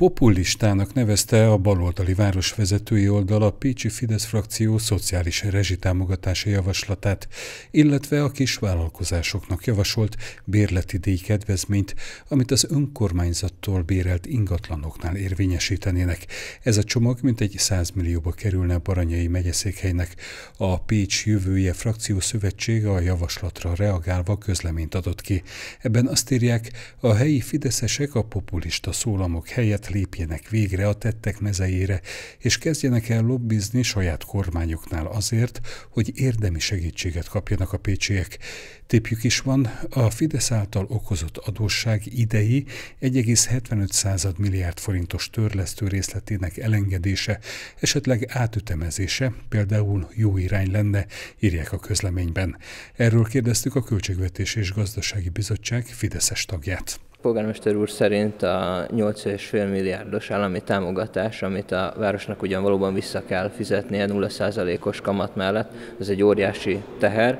Populistának nevezte a baloldali városvezetői oldal a Pécsi Fidesz frakció szociális rezsitámogatása javaslatát, illetve a kis vállalkozásoknak javasolt bérleti díjkedvezményt, amit az önkormányzattól bérelt ingatlanoknál érvényesítenének. Ez a csomag mintegy 100 millióba kerülne Baranyai megyeszékhelynek. A Pécs jövője frakció szövetsége a javaslatra reagálva közleményt adott ki. Ebben azt írják, a helyi fideszesek a populista szólamok helyett lépjenek végre a tettek mezejére, és kezdjenek el lobbizni saját kormányoknál azért, hogy érdemi segítséget kapjanak a pécsiek. Tépjük is van, a Fidesz által okozott adósság idei 1,75 milliárd forintos törlesztő részletének elengedése, esetleg átütemezése például jó irány lenne, írják a közleményben. Erről kérdeztük a Költségvetés és Gazdasági Bizottság Fideszes tagját. Polgármester úr szerint a 8,5 milliárdos állami támogatás, amit a városnak ugyan valóban vissza kell fizetnie 0%-os kamat mellett, az egy óriási teher,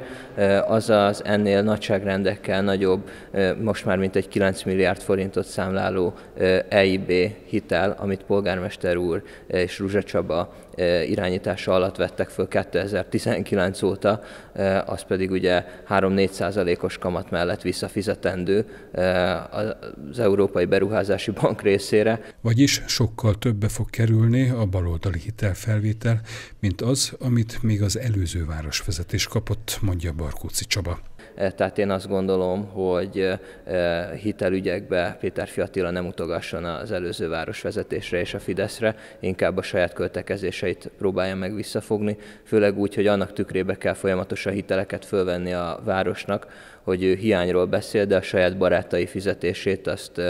azaz ennél nagyságrendekkel nagyobb, most már mint egy 9 milliárd forintot számláló EIB hitel, amit polgármester úr és Ruzsa Csaba irányítása alatt vettek föl 2019 óta, az pedig ugye 3-4 százalékos kamat mellett visszafizetendő az Európai Beruházási Bank részére. Vagyis sokkal többe fog kerülni a baloldali hitelfelvétel, mint az, amit még az előző városvezetés kapott, mondja Barkóci Csaba. Tehát én azt gondolom, hogy hitelügyekbe Péter Fiatila nem utogasson az előző városvezetésre és a Fideszre, inkább a saját költekezése hatásait próbálja meg visszafogni, főleg úgy, hogy annak tükrébe kell folyamatosan hiteleket fölvenni a városnak, hogy ő hiányról beszél, de a saját barátai fizetését azt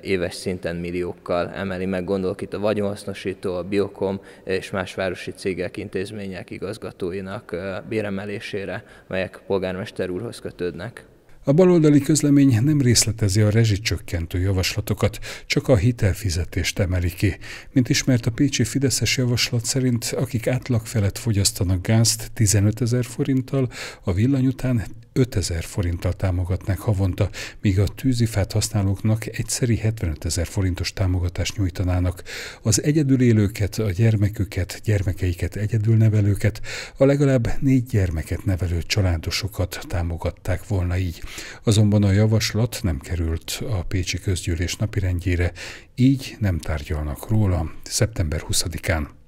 éves szinten milliókkal emeli meg, gondolok itt a vagyonhasznosító, a Biokom és más városi cégek, intézmények igazgatóinak béremelésére, melyek polgármester úrhoz kötődnek. A baloldali közlemény nem részletezi a rezsicsökkentő javaslatokat, csak a hitelfizetést emeli ki. Mint ismert a Pécsi Fideszes javaslat szerint, akik átlag felett fogyasztanak gázt 15 ezer forinttal, a villany után 5000 forinttal támogatnák havonta, míg a tűzifát használóknak egyszeri 75 ezer forintos támogatást nyújtanának. Az egyedülélőket, a gyermeküket, gyermekeiket egyedülnevelőket, a legalább négy gyermeket nevelő családosokat támogatták volna így. Azonban a javaslat nem került a Pécsi Közgyűlés napirendjére, így nem tárgyalnak róla szeptember 20-án.